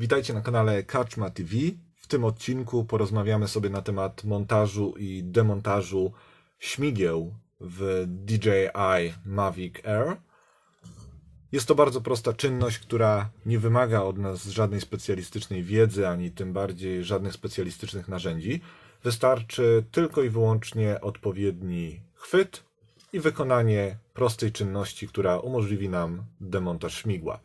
Witajcie na kanale Kaczma TV. W tym odcinku porozmawiamy sobie na temat montażu i demontażu śmigieł w DJI Mavic Air. Jest to bardzo prosta czynność, która nie wymaga od nas żadnej specjalistycznej wiedzy, ani tym bardziej żadnych specjalistycznych narzędzi. Wystarczy tylko i wyłącznie odpowiedni chwyt, i wykonanie prostej czynności, która umożliwi nam demontaż śmigła.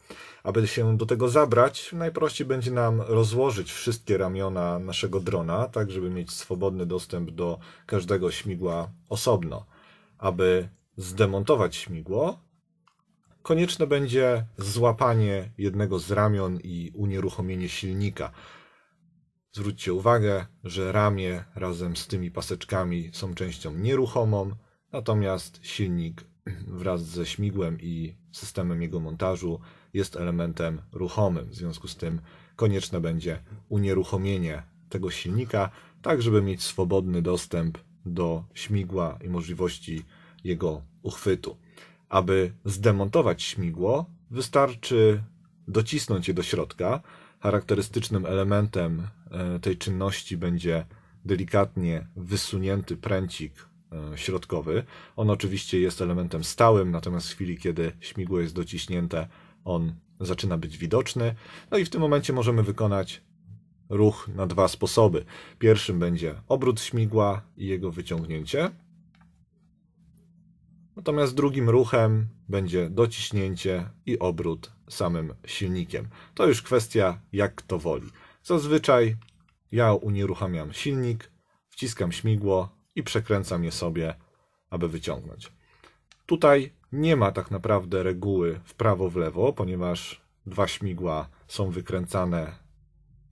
Aby się do tego zabrać, najprościej będzie nam rozłożyć wszystkie ramiona naszego drona, tak żeby mieć swobodny dostęp do każdego śmigła osobno. Aby zdemontować śmigło, konieczne będzie złapanie jednego z ramion i unieruchomienie silnika. Zwróćcie uwagę, że ramię razem z tymi paseczkami są częścią nieruchomą, Natomiast silnik wraz ze śmigłem i systemem jego montażu jest elementem ruchomym. W związku z tym konieczne będzie unieruchomienie tego silnika, tak żeby mieć swobodny dostęp do śmigła i możliwości jego uchwytu. Aby zdemontować śmigło, wystarczy docisnąć je do środka. Charakterystycznym elementem e, tej czynności będzie delikatnie wysunięty pręcik E, środkowy. On oczywiście jest elementem stałym, natomiast w chwili, kiedy śmigło jest dociśnięte, on zaczyna być widoczny. No i w tym momencie możemy wykonać ruch na dwa sposoby. Pierwszym będzie obrót śmigła i jego wyciągnięcie. Natomiast drugim ruchem będzie dociśnięcie i obrót samym silnikiem. To już kwestia jak kto woli. Zazwyczaj ja unieruchamiam silnik, wciskam śmigło, i przekręcam je sobie, aby wyciągnąć. Tutaj nie ma tak naprawdę reguły w prawo, w lewo, ponieważ dwa śmigła są wykręcane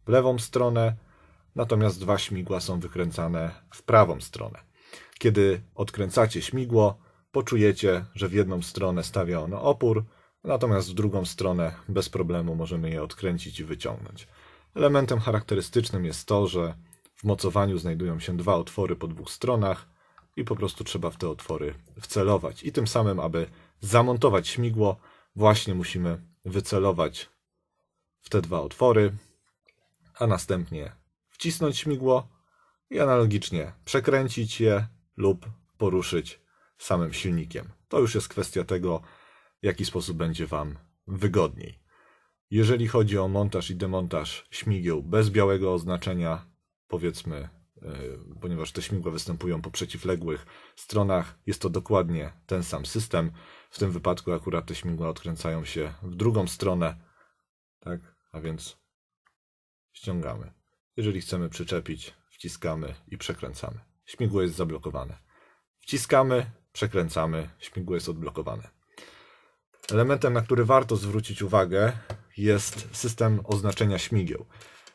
w lewą stronę, natomiast dwa śmigła są wykręcane w prawą stronę. Kiedy odkręcacie śmigło, poczujecie, że w jedną stronę stawia ono opór, natomiast w drugą stronę bez problemu możemy je odkręcić i wyciągnąć. Elementem charakterystycznym jest to, że w mocowaniu znajdują się dwa otwory po dwóch stronach i po prostu trzeba w te otwory wcelować. I tym samym, aby zamontować śmigło, właśnie musimy wycelować w te dwa otwory, a następnie wcisnąć śmigło i analogicznie przekręcić je lub poruszyć samym silnikiem. To już jest kwestia tego, w jaki sposób będzie Wam wygodniej. Jeżeli chodzi o montaż i demontaż śmigieł bez białego oznaczenia, powiedzmy, e, ponieważ te śmigła występują po przeciwległych stronach, jest to dokładnie ten sam system. W tym wypadku akurat te śmigła odkręcają się w drugą stronę, tak? A więc ściągamy. Jeżeli chcemy przyczepić, wciskamy i przekręcamy. Śmigło jest zablokowane. Wciskamy, przekręcamy, śmigło jest odblokowane. Elementem, na który warto zwrócić uwagę, jest system oznaczenia śmigieł.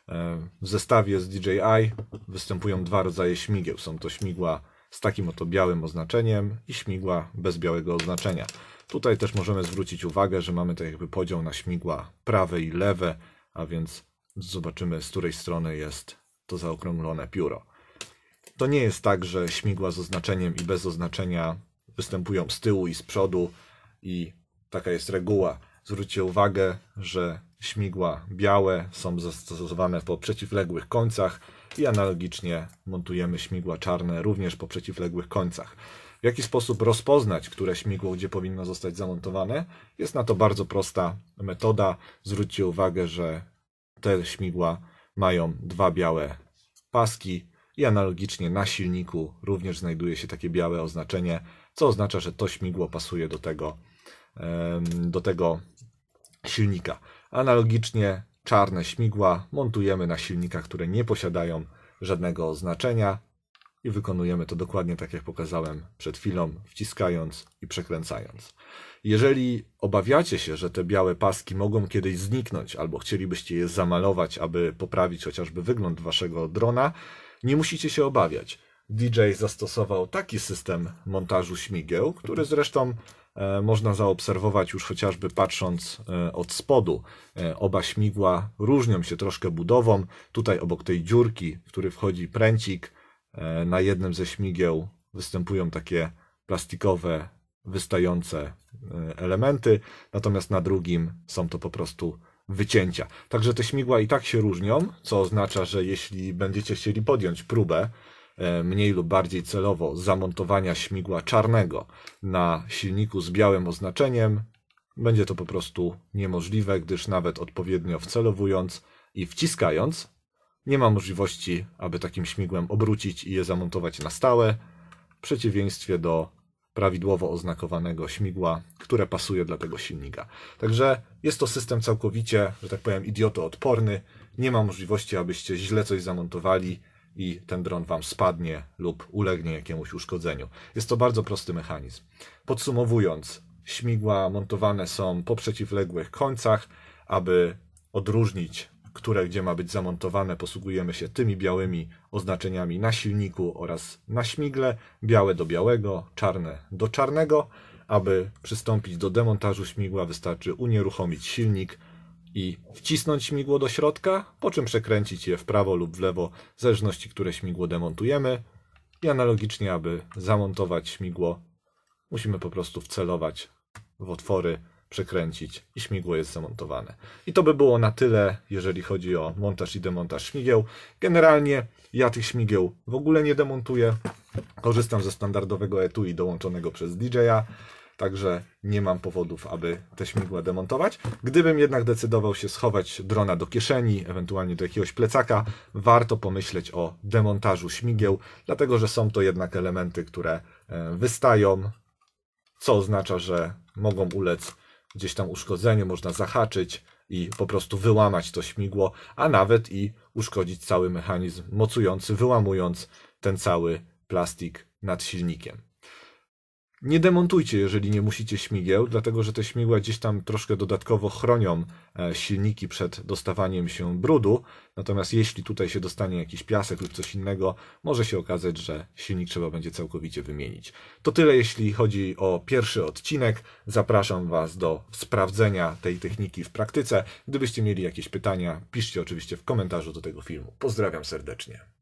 E, w zestawie z DJI występują dwa rodzaje śmigieł. Są to śmigła z takim oto białym oznaczeniem i śmigła bez białego oznaczenia. Tutaj też możemy zwrócić uwagę, że mamy taki jakby podział na śmigła prawe i lewe, a więc zobaczymy z której strony jest to zaokrąglone pióro. To nie jest tak, że śmigła z oznaczeniem i bez oznaczenia występują z tyłu i z przodu i taka jest reguła. Zwróćcie uwagę, że śmigła białe są zastosowane po przeciwległych końcach i analogicznie montujemy śmigła czarne również po przeciwległych końcach. W jaki sposób rozpoznać, które śmigło gdzie powinno zostać zamontowane? Jest na to bardzo prosta metoda. Zwróćcie uwagę, że te śmigła mają dwa białe paski i analogicznie na silniku również znajduje się takie białe oznaczenie, co oznacza, że to śmigło pasuje do tego, do tego silnika. Analogicznie czarne śmigła montujemy na silnikach, które nie posiadają żadnego oznaczenia i wykonujemy to dokładnie tak, jak pokazałem przed chwilą, wciskając i przekręcając. Jeżeli obawiacie się, że te białe paski mogą kiedyś zniknąć albo chcielibyście je zamalować, aby poprawić chociażby wygląd waszego drona, nie musicie się obawiać. DJ zastosował taki system montażu śmigieł, który zresztą E, można zaobserwować już chociażby patrząc e, od spodu. E, oba śmigła różnią się troszkę budową. Tutaj obok tej dziurki, w który wchodzi pręcik, na jednym ze śmigieł występują takie plastikowe, wystające elementy, natomiast na drugim są to po prostu wycięcia. Także te śmigła i tak się różnią, co oznacza, że jeśli będziecie chcieli podjąć próbę E, mniej lub bardziej celowo zamontowania śmigła czarnego na silniku z białym oznaczeniem, będzie to po prostu niemożliwe, gdyż nawet odpowiednio wcelowując i wciskając, nie ma możliwości, aby takim śmigłem obrócić i je zamontować na stałe, w przeciwieństwie do prawidłowo oznakowanego śmigła, które pasuje dla tego silnika. Także jest to system całkowicie, że tak powiem, idiotoodporny. Nie ma możliwości, abyście źle coś zamontowali i ten dron Wam spadnie lub ulegnie jakiemuś uszkodzeniu. Jest to bardzo prosty mechanizm. Podsumowując, śmigła montowane są po przeciwległych końcach, aby odróżnić, które gdzie ma być zamontowane, posługujemy się tymi białymi oznaczeniami na silniku oraz na śmigle, białe do białego, czarne do czarnego. Aby przystąpić do demontażu śmigła, wystarczy unieruchomić silnik, i wcisnąć śmigło do środka, po czym przekręcić je w prawo lub w lewo, w zależności, które śmigło demontujemy. I analogicznie, aby zamontować śmigło, musimy po prostu wcelować w otwory, przekręcić i śmigło jest zamontowane. I to by było na tyle, jeżeli chodzi o montaż i demontaż śmigieł. Generalnie ja tych śmigieł w ogóle nie demontuję. Korzystam ze standardowego etui dołączonego przez DJ-a także nie mam powodów, aby te śmigła demontować. Gdybym jednak decydował się schować drona do kieszeni, ewentualnie do jakiegoś plecaka, warto pomyśleć o demontażu śmigieł, dlatego że są to jednak elementy, które e, wystają, co oznacza, że mogą ulec gdzieś tam uszkodzeniu, można zahaczyć i po prostu wyłamać to śmigło, a nawet i uszkodzić cały mechanizm mocujący, wyłamując ten cały plastik nad silnikiem. Nie demontujcie, jeżeli nie musicie śmigieł, dlatego że te śmigła gdzieś tam troszkę dodatkowo chronią e, silniki przed dostawaniem się brudu. Natomiast jeśli tutaj się dostanie jakiś piasek lub coś innego, może się okazać, że silnik trzeba będzie całkowicie wymienić. To tyle, jeśli chodzi o pierwszy odcinek. Zapraszam Was do sprawdzenia tej techniki w praktyce. Gdybyście mieli jakieś pytania, piszcie oczywiście w komentarzu do tego filmu. Pozdrawiam serdecznie.